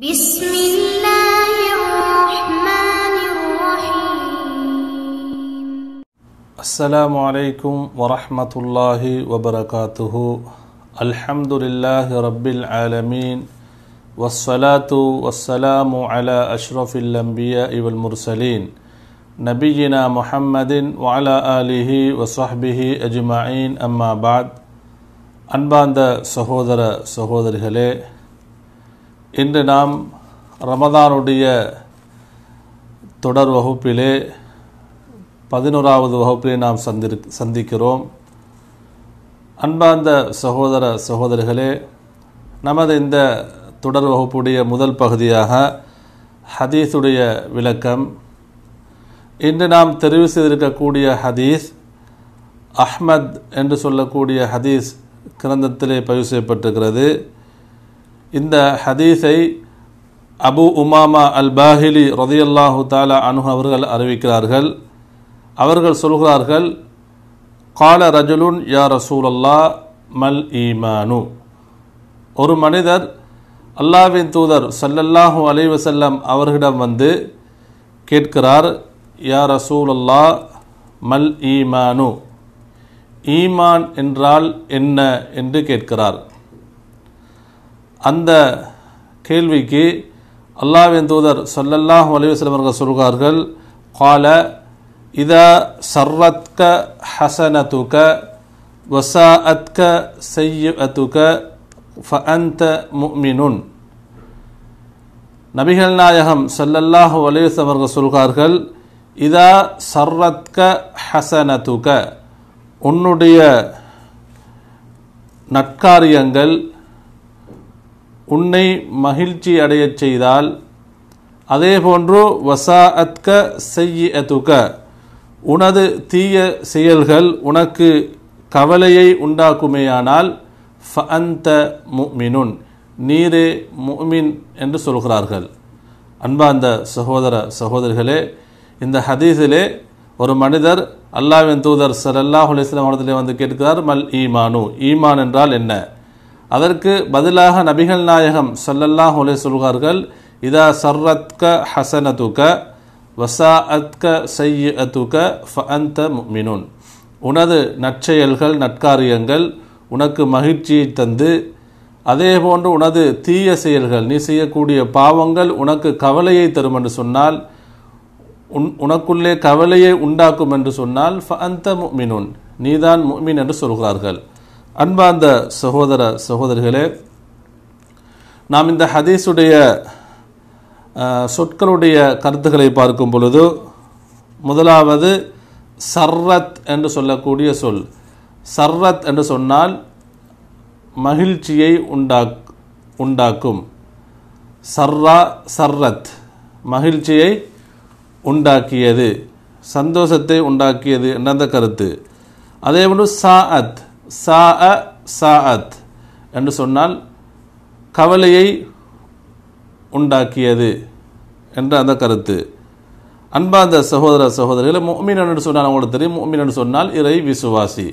بسم الله الرحمن الرحيم السلام عليكم ورحمة الله وبركاته الحمد لله رب العالمين والصلاة والسلام على أشرف الأنبياء والمرسلين نبينا محمد وعلى آله وصحبه أجمعين أما بعد أنباند سهودر سهودر هلي இன்று நாம் ரமதானுடைய தொடர் வகுப்பிலே பதினோராவது வகுப்பிலே நாம் சந்திரு சந்திக்கிறோம் அன்பார்ந்த சகோதர சகோதரிகளே நமது இந்த தொடர் வகுப்புடைய முதல் பகுதியாக ஹதீஸுடைய விளக்கம் இன்று நாம் தெரிவு செய்திருக்கக்கூடிய ஹதீஸ் அஹ்மத் என்று சொல்லக்கூடிய ஹதீஸ் கிரந்தத்திலே பதிவு செய்யப்பட்டிருக்கிறது இந்த ஹதீஸை அபு உமாமா அல் பாஹிலி ரதியல்லாஹு தாலா அனு அவர்கள் அறிவிக்கிறார்கள் அவர்கள் சொல்கிறார்கள் கால ரஜுலுன் யா ரசூலல்லா மல் ஈமானு ஒரு மனிதர் அல்லாவின் தூதர் சல்லல்லாஹு அலைவசல்லம் அவர்களிடம் வந்து கேட்கிறார் யா ரசூலல்லா மல் ஈமானு ஈமான் என்றால் என்ன என்று கேட்கிறார் அந்த கேள்விக்கு அல்லாவின் தூதர் சொல்லல்லாஹ் அலிவசலம் அவர்கள் சொல்கிறார்கள் கால இதா சர்ரத்க ஹசனத்துக வசா அத்க செய்ய அத்துக ஃபஅந்த முமினுன் நபிகள் நாயகம் சல்லல்லாஹு அலேஸ் சொல்கிறார்கள் இதா சர்ரத்க ஹசனத்துக உன்னுடைய நற்காரியங்கள் உன்னை மகிழ்ச்சி அடையச் செய்தால் அதே போன்று வசா அத்க செய்ய அத்துக்க உனது தீய செயல்கள் உனக்கு கவலையை உண்டாக்குமேயானால் ஃப அந்த முமினுன் நீரே முமின் என்று சொல்கிறார்கள் அன்பாந்த சகோதர சகோதரிகளே இந்த ஹதீஸிலே ஒரு மனிதர் அல்லாவின் தூதர் சல்லாஹ் அலிஸ்லாம் வந்து கேட்கிறார் மல் ஈமானு ஈமான் என்றால் என்ன அதற்கு பதிலாக நபிகள் நாயகம் சல்லல்லாஹ் ஒலே சொல்கிறார்கள் இதா சர்ரத்க ஹசனதுக வசா அத்க செய்ய அதுக ஃப அந்த மினுன் உனது நற்செயல்கள் நற்காரியங்கள் உனக்கு மகிழ்ச்சியை தந்து அதே போன்று உனது தீய செயல்கள் நீ செய்யக்கூடிய பாவங்கள் உனக்கு கவலையை தரும் என்று சொன்னால் உன் உனக்குள்ளே கவலையை உண்டாக்கும் என்று சொன்னால் ஃப அந்த மினுன் நீதான் முமின் என்று சொல்கிறார்கள் அன்பார்ந்த சகோதர சகோதரிகளே நாம் இந்த ஹதீஸுடைய சொற்களுடைய கருத்துக்களை பார்க்கும் பொழுது முதலாவது சர்ரத் என்று சொல்லக்கூடிய சொல் சர்ரத் என்று சொன்னால் மகிழ்ச்சியை உண்டாக் உண்டாக்கும் சர்ரா சர்ரத் மகிழ்ச்சியை உண்டாக்கியது சந்தோஷத்தை உண்டாக்கியது என்ற கருத்து அதே போன்று சாஅத் சா அ சாஅத் என்று சொன்னால் கவலையை உண்டாக்கியது என்ற அந்த கருத்து அன்பாந்த சகோதர சகோதரிகளை மோமின் என்று சொன்னால் அவங்களுக்கு தெரியும் மோமின் என்று சொன்னால் இறை விசுவாசி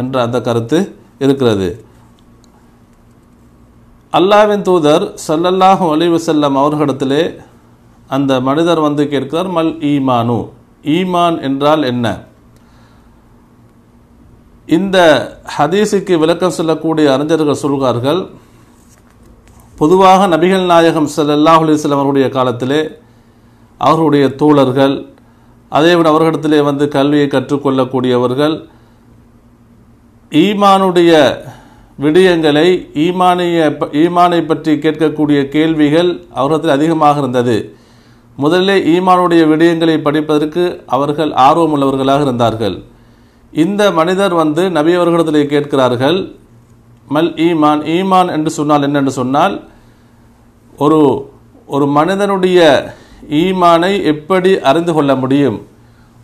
என்ற அந்த கருத்து இருக்கிறது அல்லாவின் தூதர் சல்லல்லாஹு ஒளிவு செல்லம் அவர்களிடத்திலே அந்த மனிதர் வந்து கேட்கிறார் மல் ஈமானு ஈமான் என்றால் என்ன இந்த ஹதீஸுக்கு விளக்கம் சொல்லக்கூடிய அறிஞர்கள் சொல்கிறார்கள் பொதுவாக நபிகள் நாயகம் சல்லாஹ் அலிஸ்லாம் அவருடைய காலத்திலே அவர்களுடைய தோழர்கள் அதேவிட அவர்களிடத்திலே வந்து கல்வியை கற்றுக்கொள்ளக்கூடியவர்கள் ஈமானுடைய விடயங்களை ஈமானிய ஈமானை பற்றி கேட்கக்கூடிய கேள்விகள் அவர்களிடத்தில் அதிகமாக இருந்தது முதலில் ஈமானுடைய விடயங்களை படிப்பதற்கு அவர்கள் ஆர்வமுள்ளவர்களாக இருந்தார்கள் இந்த மனிதர் வந்து நபி அவர்களிடத்தில் கேட்கிறார்கள் மல் ஈமான் ஈமான் என்று சொன்னால் என்னென்று சொன்னால் ஒரு ஒரு மனிதனுடைய ஈமானை எப்படி அறிந்து கொள்ள முடியும்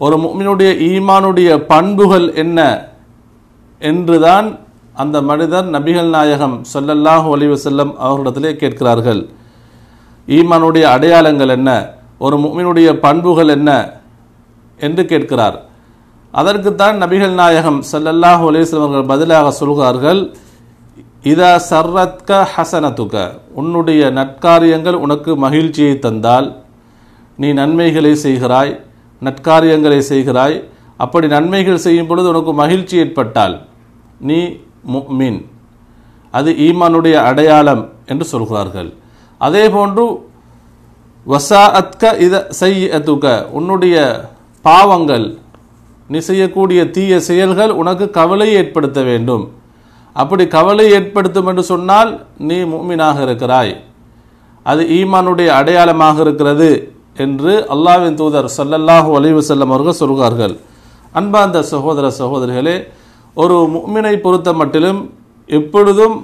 ஒரு முக்மினுடைய ஈமானுடைய பண்புகள் என்ன என்றுதான் அந்த மனிதர் நபிகள் நாயகம் சொல்லல்லாஹு ஒலிவு செல்லம் அவர்களிடத்திலே கேட்கிறார்கள் ஈமானுடைய அடையாளங்கள் என்ன ஒரு முக்மினுடைய பண்புகள் என்ன என்று கேட்கிறார் அதற்குத்தான் நபிகள் நாயகம் சல்லல்லாஹு அலேஸ்லம் அவர்கள் பதிலாக சொல்கிறார்கள் இதா சர்ரத்க ஹசனத்துக்க உன்னுடைய நற்காரியங்கள் உனக்கு மகிழ்ச்சியை தந்தால் நீ நன்மைகளை செய்கிறாய் நற்காரியங்களை செய்கிறாய் அப்படி நன்மைகள் செய்யும் பொழுது உனக்கு மகிழ்ச்சி ஏற்பட்டால் நீ மீன் அது ஈமானுடைய அடையாளம் என்று சொல்கிறார்கள் அதே போன்று வசா அத்க இத செய்ய உன்னுடைய பாவங்கள் நீ செய்யக்கூடிய தீய செயல்கள் உனக்கு கவலையை ஏற்படுத்த வேண்டும் அப்படி கவலை ஏற்படுத்தும் என்று சொன்னால் நீ மூமினாக இருக்கிறாய் அது ஈமானுடைய அடையாளமாக இருக்கிறது என்று அல்லாவின் தூதர் சல்லல்லாஹு ஒளிவு செல்லும் அவர்கள் சொல்கிறார்கள் அன்பார்ந்த சகோதர சகோதரிகளே ஒரு முமினை பொறுத்த மட்டிலும் எப்பொழுதும்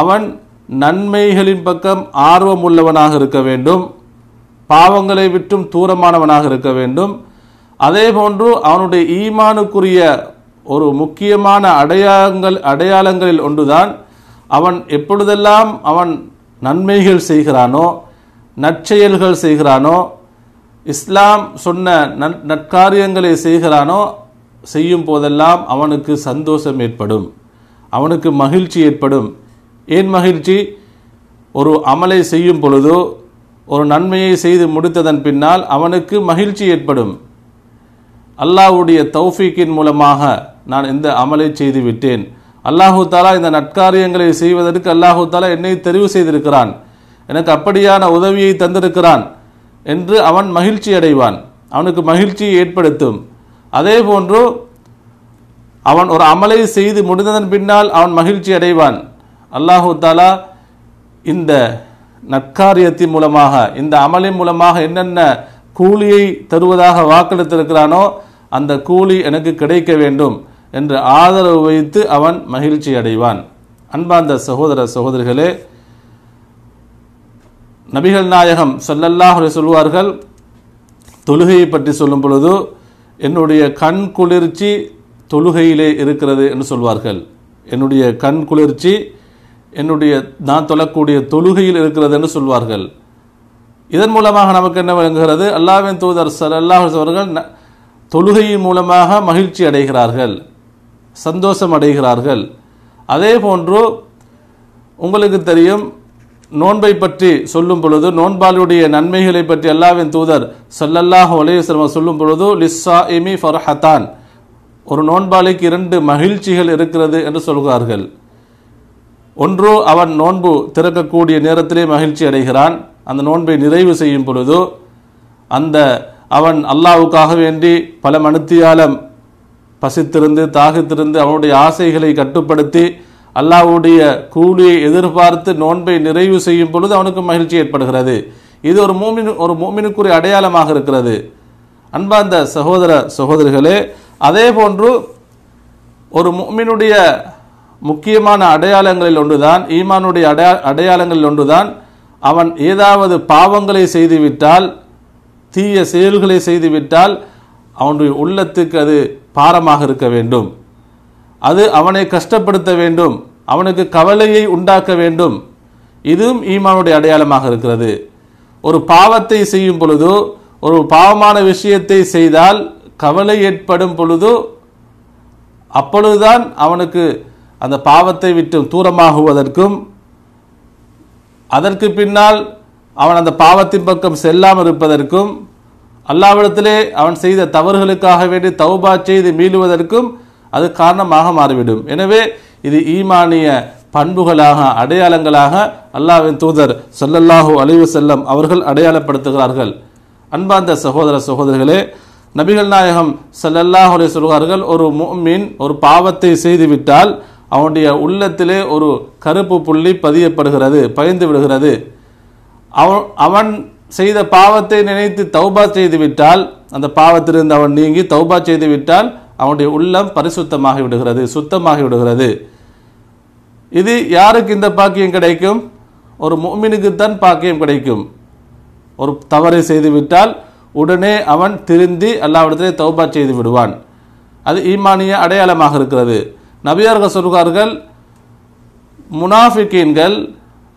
அவன் நன்மைகளின் பக்கம் ஆர்வம் உள்ளவனாக இருக்க வேண்டும் பாவங்களை விட்டும் தூரமானவனாக இருக்க வேண்டும் அதே போன்று அவனுடைய ஈமானுக்குரிய ஒரு முக்கியமான அடையாளங்கள் அடையாளங்களில் ஒன்றுதான் அவன் எப்பொழுதெல்லாம் அவன் நன்மைகள் செய்கிறானோ நற்செயல்கள் செய்கிறானோ இஸ்லாம் சொன்ன நன் நற்காரியங்களை செய்கிறானோ செய்யும் போதெல்லாம் அவனுக்கு சந்தோஷம் ஏற்படும் அவனுக்கு மகிழ்ச்சி ஏற்படும் ஏன் மகிழ்ச்சி ஒரு அமலை செய்யும் பொழுதோ ஒரு நன்மையை செய்து முடித்ததன் பின்னால் அவனுக்கு மகிழ்ச்சி ஏற்படும் அல்லாஹுடைய தௌஃபீக்கின் மூலமாக நான் இந்த அமலை செய்து விட்டேன் அல்லாஹு தாலா இந்த நட்காரியங்களை செய்வதற்கு அல்லாஹு தாலா என்னை தெரிவு செய்திருக்கிறான் எனக்கு அப்படியான உதவியை தந்திருக்கிறான் என்று அவன் மகிழ்ச்சி அடைவான் அவனுக்கு மகிழ்ச்சியை ஏற்படுத்தும் அதே போன்று அவன் ஒரு அமலை செய்து முடிந்ததன் பின்னால் அவன் மகிழ்ச்சி அடைவான் அல்லாஹு தாலா இந்த நற்காரியத்தின் மூலமாக இந்த அமலின் மூலமாக என்னென்ன கூலியை தருவதாக வாக்களித்திருக்கிறானோ அந்த கூலி எனக்கு கிடைக்க வேண்டும் என்று ஆதரவு வைத்து அவன் மகிழ்ச்சி அடைவான் அன்பார்ந்த சகோதர சகோதரிகளே நபிகள் நாயகம் சொல்லல்லாக சொல்வார்கள் தொழுகையை பற்றி சொல்லும் பொழுது என்னுடைய கண் குளிர்ச்சி தொழுகையிலே இருக்கிறது என்று சொல்வார்கள் என்னுடைய கண் குளிர்ச்சி என்னுடைய நான் தொழக்கூடிய தொழுகையில் இருக்கிறது என்று சொல்வார்கள் இதன் மூலமாக நமக்கு என்ன விளங்குகிறது அல்லாவின் தூதர் சல்லாஹ் அவர்கள் தொழுகையின் மூலமாக மகிழ்ச்சி அடைகிறார்கள் சந்தோஷம் அடைகிறார்கள் அதே போன்று உங்களுக்கு தெரியும் நோன்பை பற்றி சொல்லும் பொழுது நோன்பாளுடைய நன்மைகளை பற்றி அல்லாவின் தூதர் சொல்லல்லாஹ் ஒலேஸ்வரம சொல்லும் பொழுது லிஸ்ஸா இமி ஃபர்ஹத்தான் ஒரு நோன்பாளிக்கு இரண்டு மகிழ்ச்சிகள் இருக்கிறது என்று சொல்கிறார்கள் ஒன்று அவன் நோன்பு திறக்கக்கூடிய நேரத்திலே மகிழ்ச்சி அடைகிறான் அந்த நோன்பை நிறைவு செய்யும் பொழுது அந்த அவன் அல்லாவுக்காக வேண்டி பல மனுத்தியாலம் பசித்திருந்து தாகித்திருந்து அவனுடைய ஆசைகளை கட்டுப்படுத்தி அல்லாவுடைய கூலியை எதிர்பார்த்து நோன்பை நிறைவு செய்யும் பொழுது அவனுக்கு மகிழ்ச்சி ஏற்படுகிறது இது ஒரு மூமின் ஒரு மூமினுக்குரிய அடையாளமாக இருக்கிறது அன்பார்ந்த சகோதர சகோதரிகளே அதே போன்று ஒரு மூமினுடைய முக்கியமான அடையாளங்களில் ஒன்றுதான் ஈமானுடைய அடையா அடையாளங்களில் ஒன்றுதான் அவன் ஏதாவது பாவங்களை செய்துவிட்டால் தீய செயல்களை செய்துவிட்டால் அவனுடைய உள்ளத்துக்கு அது பாரமாக இருக்க வேண்டும் அது அவனை கஷ்டப்படுத்த வேண்டும் அவனுக்கு கவலையை உண்டாக்க வேண்டும் இதுவும் ஈமானுடைய அடையாளமாக இருக்கிறது ஒரு பாவத்தை செய்யும் பொழுதோ ஒரு பாவமான விஷயத்தை செய்தால் கவலை ஏற்படும் பொழுதோ அப்பொழுதுதான் அவனுக்கு அந்த பாவத்தை விட்டு தூரமாகுவதற்கும் அதற்கு பின்னால் அவன் அந்த பாவத்தின் பக்கம் செல்லாமல் இருப்பதற்கும் அல்லாவிடத்திலே அவன் செய்த தவறுகளுக்காக வேண்டி தௌபா செய்து மீளுவதற்கும் அது காரணமாக மாறிவிடும் எனவே இது ஈமானிய பண்புகளாக அடையாளங்களாக அல்லாவின் தூதர் சொல்லல்லாஹு அழிவு செல்லம் அவர்கள் அடையாளப்படுத்துகிறார்கள் அன்பார்ந்த சகோதர சகோதரிகளே நபிகள் நாயகம் சல்லல்லாஹ் சொல்கிறார்கள் ஒரு மீன் ஒரு பாவத்தை செய்துவிட்டால் அவனுடைய உள்ளத்திலே ஒரு கருப்பு புள்ளி பதியப்படுகிறது பயந்து விடுகிறது அவன் அவன் செய்த பாவத்தை நினைத்து தௌபா விட்டால் அந்த பாவத்திலிருந்து அவன் நீங்கி தௌபா விட்டால் அவனுடைய உள்ளம் பரிசுத்தமாகி விடுகிறது சுத்தமாகி விடுகிறது இது யாருக்கு இந்த பாக்கியம் கிடைக்கும் ஒரு மும்மினுக்குத்தான் பாக்கியம் கிடைக்கும் ஒரு தவறை செய்துவிட்டால் உடனே அவன் திருந்தி அல்லாவிடத்திலே தௌபா செய்து விடுவான் அது ஈமானிய அடையாளமாக இருக்கிறது நபியார்கள் சொல்கிறார்கள் முனாஃபிக்கீன்கள்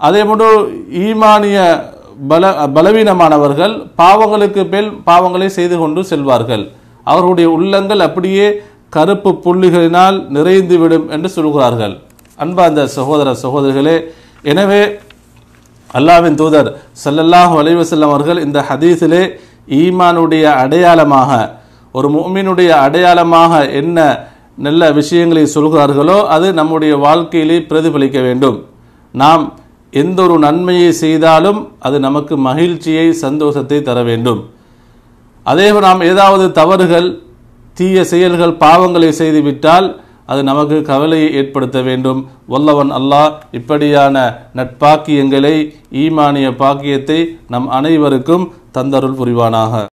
அதே போன்று ஈமானிய பல பலவீனமானவர்கள் பாவங்களுக்கு மேல் பாவங்களை செய்து கொண்டு செல்வார்கள் அவர்களுடைய உள்ளங்கள் அப்படியே கருப்பு புள்ளிகளினால் நிறைந்துவிடும் என்று சொல்கிறார்கள் அன்பா அந்த சகோதர சகோதரிகளே எனவே அல்லாவின் தூதர் சல்லல்லாஹ் வலைவசல்லம் அவர்கள் இந்த ஹதீஸிலே ஈமானுடைய அடையாளமாக ஒரு முமினுடைய அடையாளமாக என்ன நல்ல விஷயங்களை சொல்கிறார்களோ அது நம்முடைய வாழ்க்கையிலே பிரதிபலிக்க வேண்டும் நாம் எந்த ஒரு நன்மையை செய்தாலும் அது நமக்கு மகிழ்ச்சியை சந்தோஷத்தை தர வேண்டும் அதே நாம் ஏதாவது தவறுகள் தீய செயல்கள் பாவங்களை செய்துவிட்டால் அது நமக்கு கவலையை ஏற்படுத்த வேண்டும் வல்லவன் அல்லாஹ் இப்படியான நட்பாக்கியங்களை ஈமானிய பாக்கியத்தை நம் அனைவருக்கும் தந்தருள் புரிவானாக